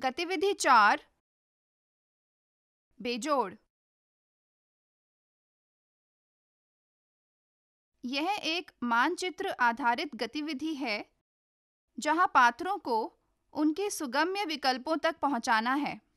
गतिविधि चार बेजोड़ यह एक मानचित्र आधारित गतिविधि है जहां पात्रों को उनके सुगम्य विकल्पों तक पहुंचाना है